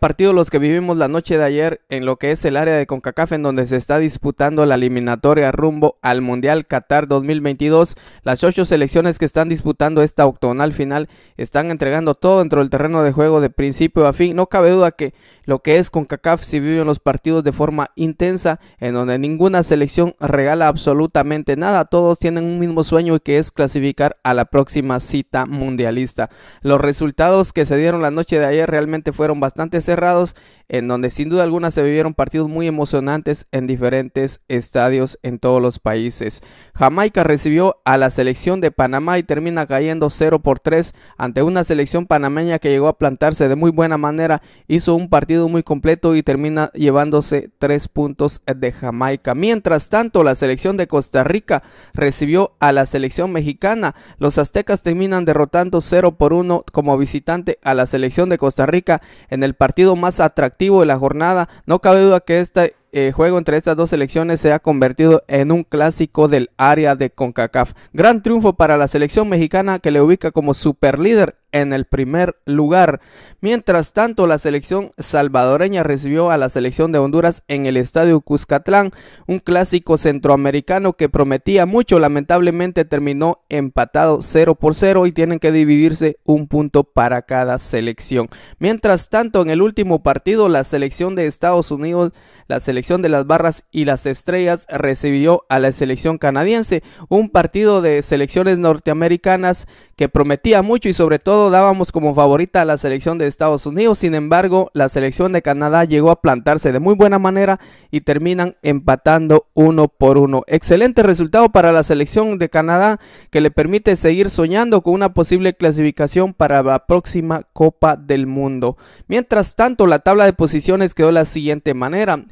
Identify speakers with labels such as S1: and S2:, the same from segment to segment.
S1: partido los que vivimos la noche de ayer en lo que es el área de CONCACAF en donde se está disputando la eliminatoria rumbo al Mundial Qatar 2022. Las ocho selecciones que están disputando esta octogonal final están entregando todo dentro del terreno de juego de principio a fin. No cabe duda que lo que es CONCACAF si viven los partidos de forma intensa en donde ninguna selección regala absolutamente nada. Todos tienen un mismo sueño que es clasificar a la próxima cita mundialista. Los resultados que se dieron la noche de ayer realmente fueron bastante cerrados, en donde sin duda alguna se vivieron partidos muy emocionantes en diferentes estadios en todos los países. Jamaica recibió a la selección de Panamá y termina cayendo 0 por 3 ante una selección panameña que llegó a plantarse de muy buena manera, hizo un partido muy completo y termina llevándose 3 puntos de Jamaica. Mientras tanto, la selección de Costa Rica recibió a la selección mexicana. Los aztecas terminan derrotando 0 por 1 como visitante a la selección de Costa Rica en el partido más atractivo de la jornada. No cabe duda que esta eh, juego entre estas dos selecciones se ha convertido en un clásico del área de CONCACAF. Gran triunfo para la selección mexicana que le ubica como superlíder en el primer lugar. Mientras tanto, la selección salvadoreña recibió a la selección de Honduras en el estadio Cuscatlán, un clásico centroamericano que prometía mucho, lamentablemente terminó empatado 0 por 0 y tienen que dividirse un punto para cada selección. Mientras tanto, en el último partido, la selección de Estados Unidos, la selección de las barras y las estrellas recibió a la selección canadiense, un partido de selecciones norteamericanas que prometía mucho y sobre todo dábamos como favorita a la selección de Estados Unidos, sin embargo la selección de Canadá llegó a plantarse de muy buena manera y terminan empatando uno por uno. Excelente resultado para la selección de Canadá que le permite seguir soñando con una posible clasificación para la próxima Copa del Mundo. Mientras tanto, la tabla de posiciones quedó de la siguiente manera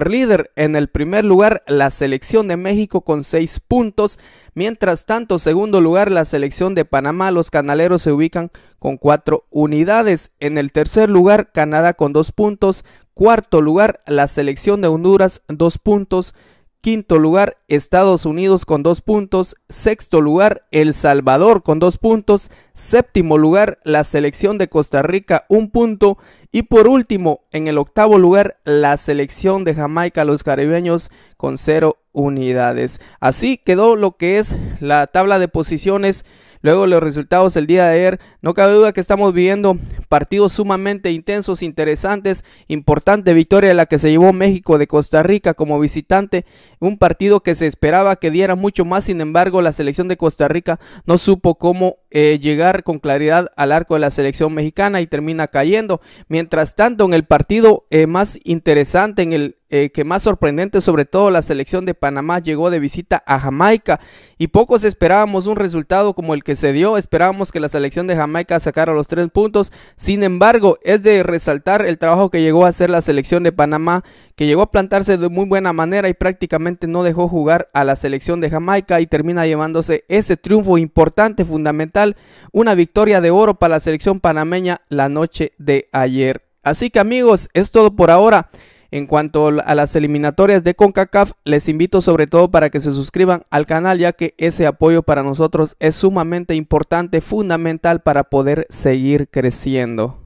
S1: líder En el primer lugar, la selección de México con seis puntos. Mientras tanto, segundo lugar, la selección de Panamá. Los canaleros se ubican con cuatro unidades. En el tercer lugar, Canadá con 2 puntos. Cuarto lugar, la selección de Honduras, 2 puntos. Quinto lugar, Estados Unidos con dos puntos. Sexto lugar, El Salvador con dos puntos. Séptimo lugar, la selección de Costa Rica, un punto. Y por último, en el octavo lugar, la selección de Jamaica, los caribeños, con cero unidades. Así quedó lo que es la tabla de posiciones. Luego los resultados el día de ayer. No cabe duda que estamos viendo partidos sumamente intensos, interesantes, importante victoria la que se llevó México de Costa Rica como visitante, un partido que se esperaba que diera mucho más, sin embargo la selección de Costa Rica no supo cómo eh, llegar con claridad al arco de la selección mexicana y termina cayendo. Mientras tanto, en el partido eh, más interesante, en el eh, que más sorprendente, sobre todo la selección de Panamá llegó de visita a Jamaica y pocos esperábamos un resultado como el que se dio. Esperábamos que la selección de Jamaica sacara los tres puntos. Sin embargo, es de resaltar el trabajo que llegó a hacer la selección de Panamá que llegó a plantarse de muy buena manera y prácticamente no dejó jugar a la selección de Jamaica y termina llevándose ese triunfo importante, fundamental, una victoria de oro para la selección panameña la noche de ayer. Así que amigos, es todo por ahora. En cuanto a las eliminatorias de CONCACAF, les invito sobre todo para que se suscriban al canal ya que ese apoyo para nosotros es sumamente importante, fundamental para poder seguir creciendo.